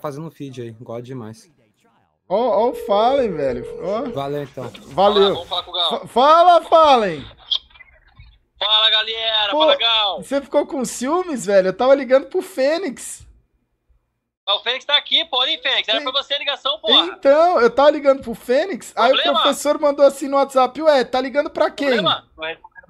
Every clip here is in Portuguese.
Tá fazendo feed aí. God demais. Ó, oh, o Fallen, velho. Oh. Valeu, então. Valeu. Fala, Fallen! Fala, galera! Pô, fala, Gal! Você ficou com ciúmes, velho? Eu tava ligando pro Fênix. Ah, o Fênix tá aqui, pô. Hein, Fênix? Era pra você a ligação, pô. Então, eu tava ligando pro Fênix, problema? aí o professor mandou assim no WhatsApp, ué, tá ligando pra quem? Problema?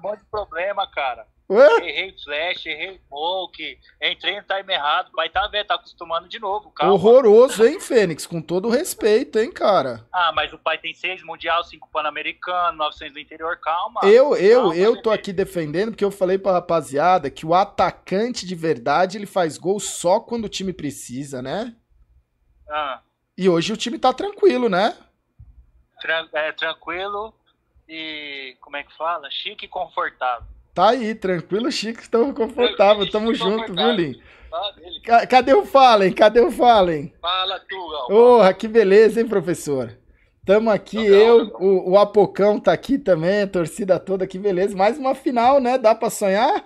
monte de problema, cara. Errei flash, errei poke, entrei no time errado. Vai tá vendo, tá acostumando de novo, Horroroso, hein, Fênix? Com todo respeito, hein, cara? Ah, mas o pai tem seis mundial, cinco pan-americano, 900 do interior, calma. Eu, eu, calma, eu né, tô gente. aqui defendendo porque eu falei pra rapaziada que o atacante de verdade ele faz gol só quando o time precisa, né? Ah. E hoje o time tá tranquilo, né? Tran é, tranquilo e. Como é que fala? Chique e confortável. Tá aí, tranquilo, Chico, estamos confortável, tamo junto, viu, Lin? Tá, cadê o Fallen? Cadê o Fallen? Fala tu, Porra, que beleza, hein, professor? Tamo aqui, eu, O, o, Apocão tá aqui também, a torcida toda, que beleza. Mais uma final, né? Dá pra sonhar?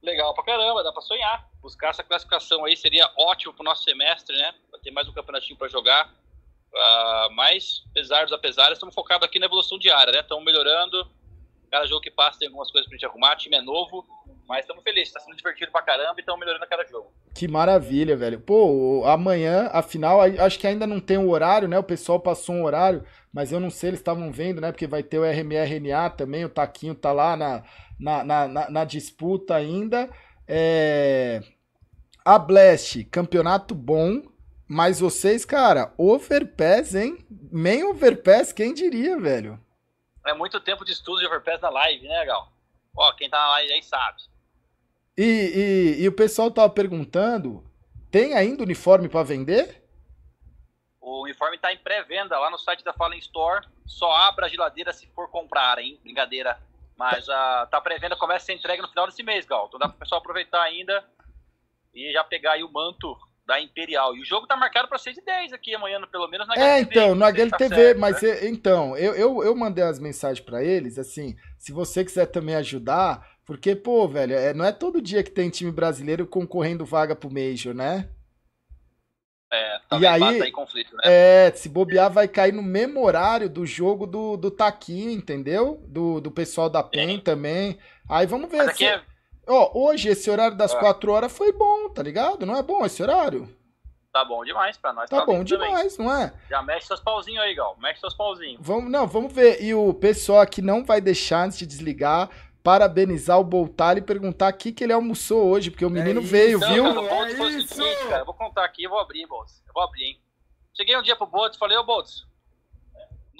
Legal pra caramba, dá pra sonhar. Buscar essa classificação aí seria ótimo pro nosso semestre, né? Pra ter mais um campeonatinho pra jogar. Uh, mas, apesar dos apesares, estamos focados aqui na evolução diária, né? Estamos melhorando, Cada jogo que passa tem algumas coisas pra gente arrumar, time é novo, mas estamos felizes, tá sendo divertido pra caramba e estamos melhorando a cada jogo. Que maravilha, velho. Pô, amanhã, afinal, acho que ainda não tem o um horário, né? O pessoal passou um horário, mas eu não sei, eles estavam vendo, né? Porque vai ter o RMRNA também, o Taquinho tá lá na, na, na, na, na disputa ainda. É... A Blast, campeonato bom, mas vocês, cara, overpass, hein? Nem overpass, quem diria, velho? é muito tempo de estudo de Overpass na live, né, Gal? Ó, quem tá na live aí sabe. E, e, e o pessoal tava perguntando, tem ainda uniforme para vender? O uniforme tá em pré-venda lá no site da Fallen Store. Só abra a geladeira se for comprar, hein? Brincadeira. Mas a, ah, tá pré-venda, começa a ser entregue no final desse mês, Gal. Então dá pro pessoal aproveitar ainda e já pegar aí o manto da Imperial. E o jogo tá marcado para 6 e 10 aqui amanhã, pelo menos na HLTV. É, então, na HLTV, tá né? mas né? então, eu, eu, eu mandei as mensagens para eles, assim, se você quiser também ajudar, porque, pô, velho, é, não é todo dia que tem time brasileiro concorrendo vaga pro Major, né? É, tá e aí, tá em conflito, né? É, se bobear vai cair no mesmo horário do jogo do, do Taquinho, entendeu? Do, do pessoal da PEN é. também. Aí vamos ver. Mas se... é, é Ó, hoje esse horário das é. 4 horas foi bom, tá ligado? Não é bom esse horário? Tá bom demais pra nós. Tá, tá bom demais, também. não é? Já mexe seus pauzinhos aí, Gal. Mexe seus pauzinhos. Vamos, não, vamos ver. E o pessoal aqui não vai deixar antes de desligar parabenizar o Boltalho e perguntar o que, ele almoçou hoje, porque o é menino é veio, isso, viu? Cara, o Boltz é foi o seguinte, cara, eu vou contar aqui, eu vou abrir, Boltz. Eu vou abrir, hein? Cheguei um dia pro Boltz e falei, ô Boltz,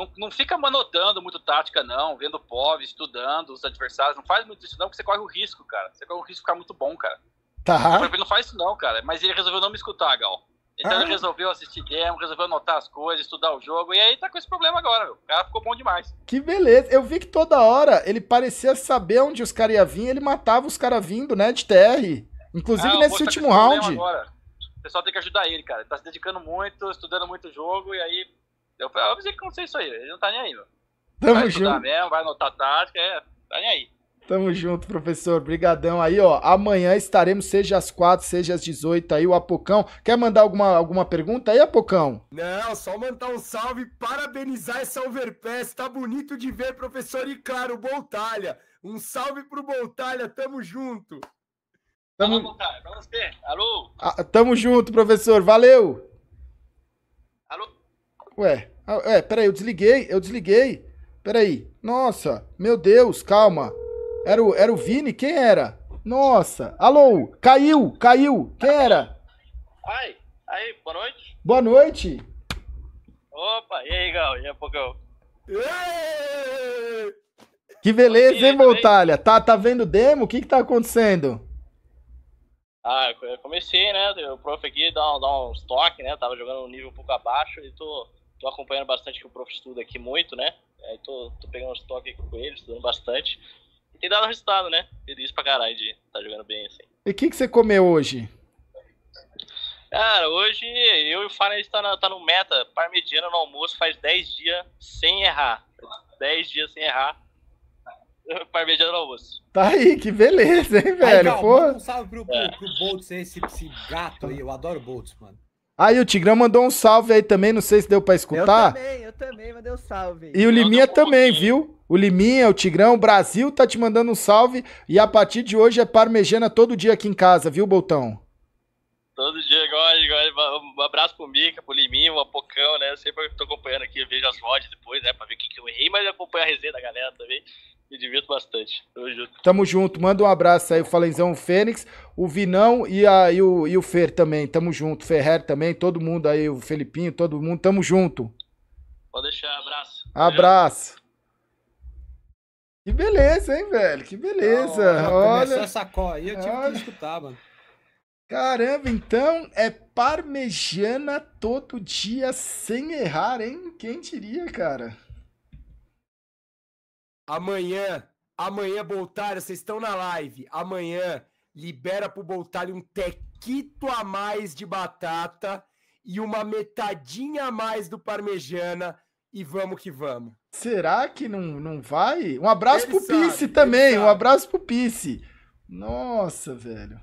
não, não fica manotando muito tática, não, vendo POV, estudando os adversários, não faz muito isso, não, porque você corre o risco, cara. Você corre o risco de ficar muito bom, cara. Tá. Ele não faz isso, não, cara. Mas ele resolveu não me escutar, Gal. Então ah. ele resolveu assistir game, resolveu anotar as coisas, estudar o jogo, e aí tá com esse problema agora, meu. O cara ficou bom demais. Que beleza. Eu vi que toda hora ele parecia saber onde os caras iam vir, ele matava os caras vindo, né, de TR. Inclusive ah, nesse último round. O pessoal tem que ajudar ele, cara. Ele tá se dedicando muito, estudando muito o jogo, e aí eu falei, óbvio ah, que não sei isso aí, ele não tá nem aí, mano. Tamo vai junto. Mesmo, vai anotar tática, é, tá nem aí. Tamo junto, professor. Brigadão aí, ó. Amanhã estaremos, seja às quatro, seja às 18 aí, o Apocão. Quer mandar alguma, alguma pergunta aí, Apocão? Não, só mandar um salve, parabenizar essa Overpass. Tá bonito de ver, professor. E claro, Boltalha. Um salve pro Boltalha, tamo junto. Tamo... Boltalha, pra você. Alô? Ah, tamo junto, professor. Valeu! Ué, é, peraí, eu desliguei, eu desliguei. Peraí. Nossa, meu Deus, calma. Era o, era o Vini? Quem era? Nossa. Alô, caiu, caiu. Quem era? Ai, aí, boa noite. Boa noite. Opa, e aí, Gal? E aí, Pocão? Que beleza, hein, Montalha? Tá, tá vendo demo? O que que tá acontecendo? Ah, eu comecei, né? O prof aqui dá, dá uns toques, né? Tava jogando um nível um pouco abaixo e tô tô acompanhando bastante que o prof estuda aqui muito, né? Aí tô, tô pegando uns toques com ele, estudando bastante. E tem dado resultado, né? Feliz pra caralho de estar tá jogando bem assim. E o que, que você comeu hoje? Cara, hoje eu e o Fana tá está tá no meta parmegiana no almoço faz 10 dias sem errar. 10 dias sem errar. Parmegiana no almoço. Tá aí, que beleza, hein, velho? Aí, calma, Pô. Um salve pro, pro, é. pro Boltz, esse, esse gato aí. Eu adoro Boltz, mano. Aí o Tigrão mandou um salve aí também, não sei se deu pra escutar. Eu também, eu também mandei um salve. E o Liminha também, viu? O Liminha, o Tigrão, o Brasil tá te mandando um salve. E a partir de hoje é parmejana todo dia aqui em casa, viu, Boltão? Todo dia, igual, igual um abraço pro Mica, pro Liminha, o apocão, né? Eu sempre tô acompanhando aqui, vejo as rodas depois, né? Pra ver o que, que eu errei, mas eu acompanho a resenha da galera também me divirto bastante. Tamo junto. Tamo junto. Manda um abraço aí, o Falenzão Fênix, o Vinão e, a, e, o, e o Fer também. Tamo junto. Ferrer também, todo mundo aí, o Felipinho, todo mundo. Tamo junto. Pode deixar, abraço. Abraço. Valeu. Que beleza, hein, velho? Que beleza. Oh, Olha essa có aí, eu tive Olha. que escutar, mano. Caramba, então é parmegiana todo dia sem errar, hein? Quem diria, cara? Amanhã, amanhã, Boltário, vocês estão na live. Amanhã, libera pro Boltário um tequito a mais de batata e uma metadinha a mais do parmejana e vamos que vamos. Será que não, não vai? Um abraço ele pro Pisse também, um abraço pro Pisse. Nossa, velho.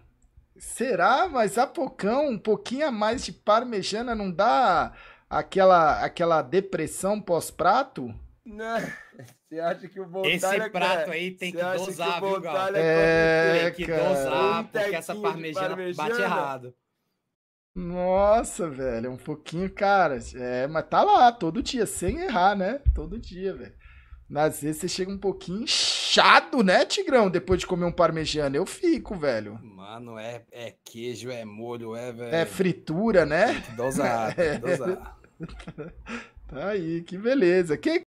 Será? Mas a pocão, um pouquinho a mais de parmejana não dá aquela aquela depressão pós-prato? você acha que o Botalha... Esse prato aí tem que dosar, que viu, Gal? É, tem que dosar, um porque essa parmegiana, parmegiana bate errado. Nossa, velho, um pouquinho, cara. É, mas tá lá, todo dia, sem errar, né? Todo dia, velho. Às vezes você chega um pouquinho inchado, né, Tigrão? Depois de comer um parmegiana, eu fico, velho. Mano, é, é queijo, é molho, é, velho. É fritura, né? Tem que dosar, é. tem que é. dosar. Tá aí, que beleza. Que